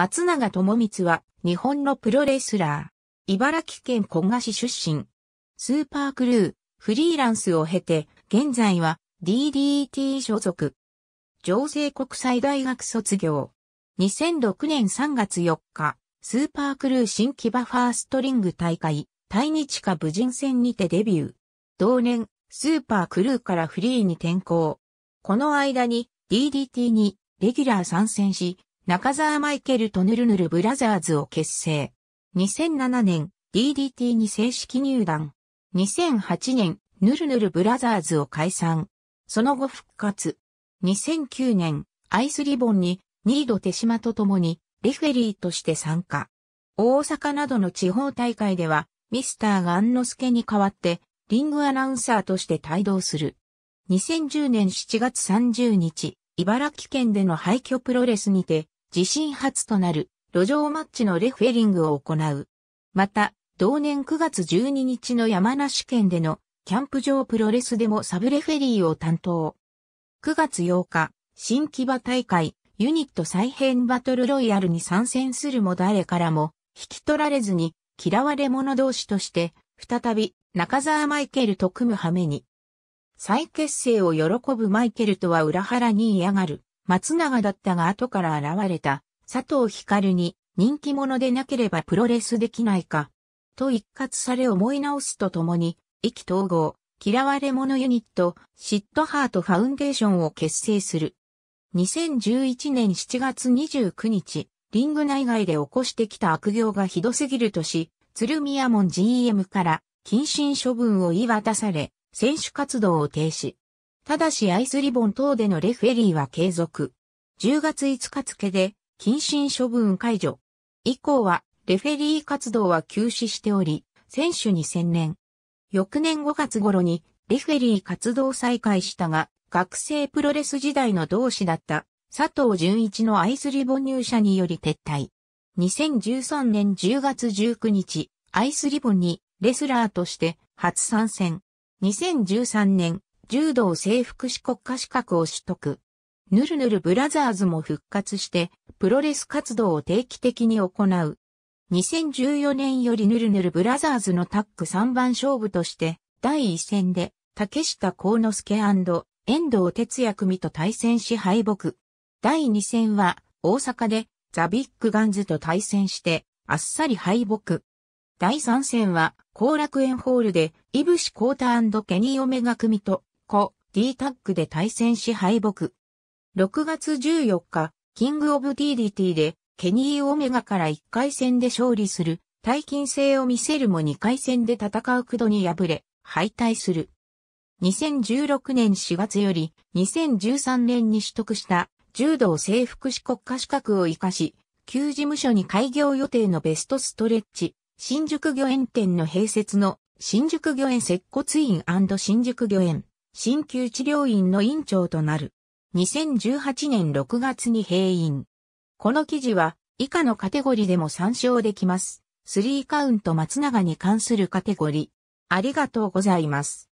松永智光は日本のプロレスラー。茨城県古賀市出身。スーパークルー、フリーランスを経て、現在は DDT 所属。情勢国際大学卒業。2006年3月4日、スーパークルー新木場ファーストリング大会、対日下無人戦にてデビュー。同年、スーパークルーからフリーに転向。この間に DDT にレギュラー参戦し、中沢マイケルとヌルヌルブラザーズを結成。2007年、DDT に正式入団。2008年、ヌルヌルブラザーズを解散。その後復活。2009年、アイスリボンに、ニード手島と共に、レフェリーとして参加。大阪などの地方大会では、ミスターガンノスケに代わって、リングアナウンサーとして帯同する。2010年7月30日、茨城県での廃墟プロレスにて、自身初となる路上マッチのレフェリングを行う。また、同年9月12日の山梨県でのキャンプ場プロレスでもサブレフェリーを担当。9月8日、新木場大会ユニット再編バトルロイヤルに参戦するも誰からも引き取られずに嫌われ者同士として再び中沢マイケルと組む羽目に。再結成を喜ぶマイケルとは裏腹に嫌がる。松永だったが後から現れた佐藤光に人気者でなければプロレスできないか。と一括され思い直すとともに、意気統合、嫌われ者ユニット、シットハートファウンデーションを結成する。2011年7月29日、リング内外で起こしてきた悪行がひどすぎるとし、鶴宮門 GM から謹慎処分を言い渡され、選手活動を停止。ただしアイスリボン等でのレフェリーは継続。10月5日付で、禁止処分解除。以降は、レフェリー活動は休止しており、選手に専念。翌年5月頃に、レフェリー活動再開したが、学生プロレス時代の同志だった佐藤淳一のアイスリボン入社により撤退。2013年10月19日、アイスリボンにレスラーとして初参戦。2013年柔道制服士国家資格を取得。ヌルヌルブラザーズも復活して、プロレス活動を定期的に行う。2014年よりヌルヌルブラザーズのタッグ3番勝負として、第1戦で、竹下幸之助遠藤哲也組と対戦し敗北。第2戦は、大阪で、ザ・ビッグガンズと対戦して、あっさり敗北。第3戦は、後楽園ホールで、イブシ・コータケニー・オメガ組と子 D タッグで対戦し敗北。6月14日、キングオブディーディティでケニー・オメガから1回戦で勝利する、大金星を見せるも2回戦で戦うクドに敗れ、敗退する。2016年4月より2013年に取得した柔道制服士国家資格を活かし、旧事務所に開業予定のベストストレッチ、新宿御苑店の併設の新宿御苑接骨院新宿御苑鍼灸治療院の院長となる。2018年6月に閉院。この記事は以下のカテゴリでも参照できます。3カウント松永に関するカテゴリ。ありがとうございます。